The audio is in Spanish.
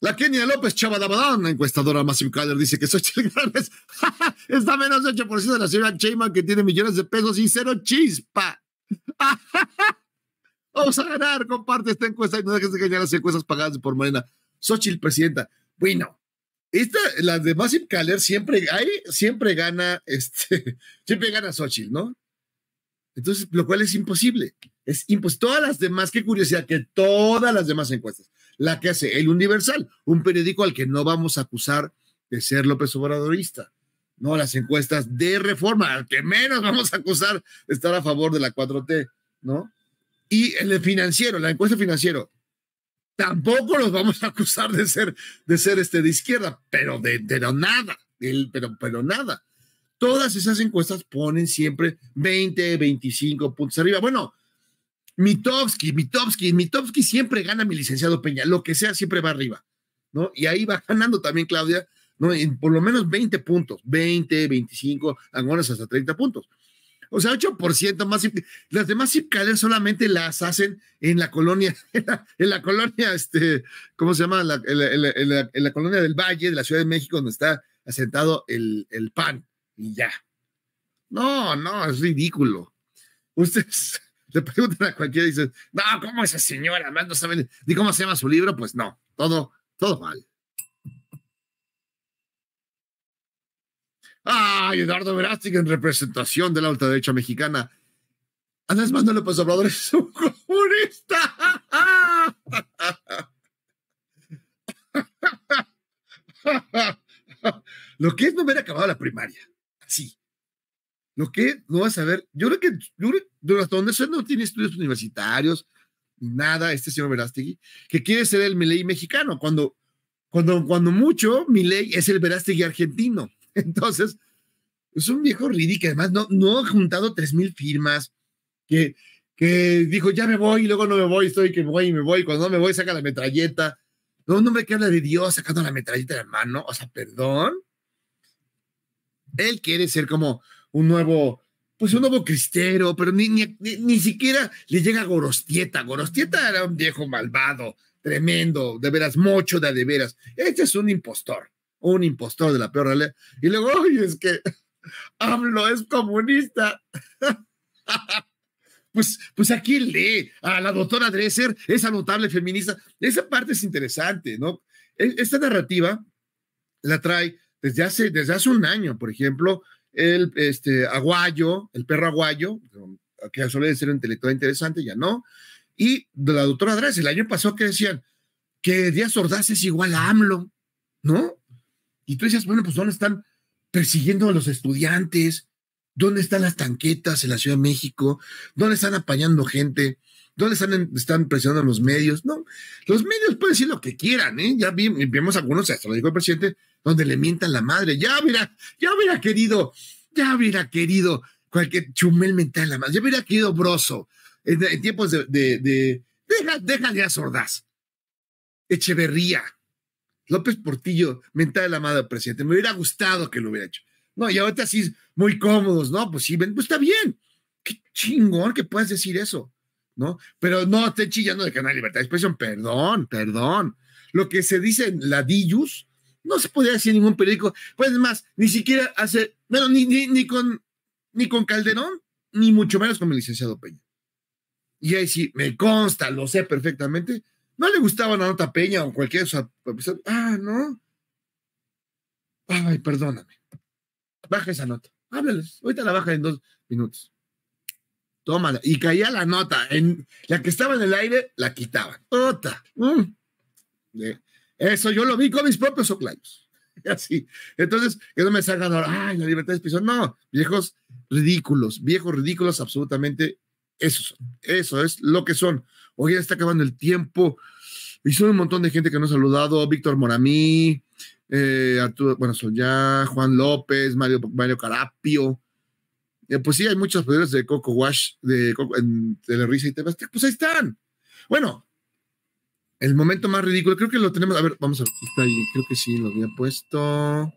La Kenia López Chavadabadán, encuestadora Massive Caller, dice que Xochitl es. está menos de 8% de la señora Cheyman, que tiene millones de pesos y cero chispa. Vamos a ganar, comparte esta encuesta y no dejes de ganar las encuestas pagadas por Morena. Xochitl, presidenta. Bueno, esta, la de Massive Caller siempre siempre gana, este, siempre gana Xochitl, ¿no? Entonces, lo cual es imposible. Es imposible. Todas las demás, qué curiosidad, que todas las demás encuestas la que hace El Universal, un periódico al que no vamos a acusar de ser López Obradorista. No, las encuestas de reforma, al que menos vamos a acusar de estar a favor de la 4T, ¿no? Y el financiero, la encuesta financiero, tampoco los vamos a acusar de ser, de ser este de izquierda, pero de, nada, pero, pero nada. Todas esas encuestas ponen siempre 20, 25 puntos arriba. Bueno, Mitowski, Mitowski, Mitowski siempre gana mi licenciado Peña, lo que sea siempre va arriba, ¿no? Y ahí va ganando también Claudia, ¿no? En por lo menos 20 puntos, 20, 25, algunas hasta 30 puntos. O sea, 8% más. Las demás Zipcaler solamente las hacen en la colonia, en la, colonia, este, ¿cómo se llama? en, la, colonia del Valle, de la Ciudad de México, donde está asentado el, el PAN. Y ya. No, no, es ridículo. Ustedes, le preguntan a cualquiera y dicen, no, ¿cómo esa señora? Más no saben ni cómo se llama su libro. Pues no, todo, todo mal. ¡Ay, Eduardo Verástig en representación de la alta derecha mexicana! Andrés Manuel López Obrador es un comunista. Lo que es no haber acabado la primaria. Sí lo que no vas a ver, yo creo que, yo creo, hasta donde no tiene estudios universitarios, nada, este señor Verástegui, que quiere ser el Milei mexicano, cuando, cuando, cuando mucho, Milei es el Verástegui argentino. Entonces, es un viejo ridículo, además no, no ha juntado tres mil firmas, que, que dijo, ya me voy, y luego no me voy, estoy que voy y me voy, cuando no me voy saca la metralleta. No, no me queda de Dios sacando la metralleta de la mano, o sea, perdón. Él quiere ser como un nuevo, pues un nuevo cristero, pero ni, siquiera le llega a Gorostieta. Gorostieta era un viejo malvado, tremendo, de veras, mocho de, de veras. Este es un impostor, un impostor de la peor realidad. Y luego, oye, es que hablo, es comunista. pues, pues lee, a la doctora Dresser, esa notable feminista. Esa parte es interesante, ¿no? E, esta narrativa la trae desde hace, desde hace un año, por ejemplo, el este, aguayo, el perro aguayo, que suele ser un intelectual interesante, ya no. Y de la doctora Dres, el año pasado que decían que Díaz Ordaz es igual a AMLO, ¿no? Y tú decías, bueno, pues ¿dónde están persiguiendo a los estudiantes? ¿Dónde están las tanquetas en la Ciudad de México? ¿Dónde están apañando gente? ¿Dónde están, están presionando a los medios? No, los medios pueden decir lo que quieran, ¿eh? Ya vimos algunos, hasta lo dijo el presidente, donde le mientan la madre. Ya hubiera, ya hubiera querido, ya hubiera querido cualquier chumel mental la ya hubiera querido broso en, tiempos de, de, de deja, sordas. Echeverría, López Portillo, mental de la madre presidente. Me hubiera gustado que lo hubiera hecho. No, y ahorita sí, muy cómodos, ¿no? Pues sí, ven, pues está bien. Qué chingón que puedas decir eso, ¿no? Pero no estoy chillando de Canal Libertad de Expresión, perdón, perdón. Lo que se dice en ladillus no se podía hacer ningún periódico. Pues más, ni siquiera hacer, bueno, ni, ni, con, ni con Calderón, ni mucho menos con el licenciado Peña. Y ahí sí, me consta, lo sé perfectamente. No le gustaba la nota Peña o cualquier. O sea, pues, ah, no. Ay, perdóname. Baja esa nota. Háblales. Ahorita la baja en dos minutos. Tómala. Y caía la nota. la que estaba en el aire, la quitaban. Nota. Mm. Eso yo lo vi con mis propios oclayos. Así. Entonces, que no me salgan ahora, ay, la libertad de expresión. No, viejos ridículos, viejos ridículos absolutamente. Eso Eso es lo que son. Hoy ya está acabando el tiempo. Y son un montón de gente que no ha saludado. Víctor Moramí, eh, Arturo, bueno, Juan López, Mario, Mario Carapio. Eh, pues sí, hay muchos poderes de Coco Wash, de, de la Risa y tebaste. Pues ahí están. Bueno, el momento más ridículo, creo que lo tenemos. A ver, vamos a ver, creo que sí, lo había puesto.